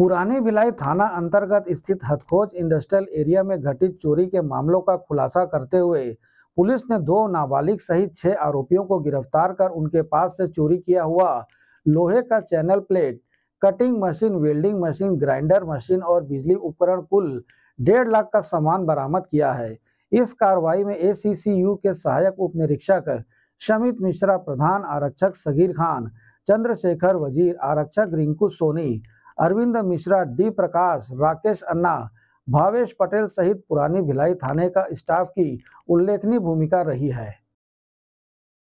पुरानी भिलाई थाना अंतर्गत स्थित हथखोज इंडस्ट्रियल एरिया में घटित चोरी के मामलों का खुलासा करते हुए पुलिस ने दो नाबालिग सहित छह आरोपियों को गिरफ्तार कर उनके पास से चोरी किया हुआ लोहे का channel plate cutting machine welding machine grinder machine और बिजली उपकरण कुल डेढ़ लाख का सामान बरामद किया है इस कार्रवाई में ए के सहायक उप निरीक्षक शमित मिश्रा प्रधान आरक्षक सगीर खान चंद्रशेखर वजीर आरक्षक रिंकू सोनी अरविंद मिश्रा डी प्रकाश राकेश अन्ना भावेश पटेल सहित पुरानी भिलाई थाने का स्टाफ की उल्लेखनीय भूमिका रही है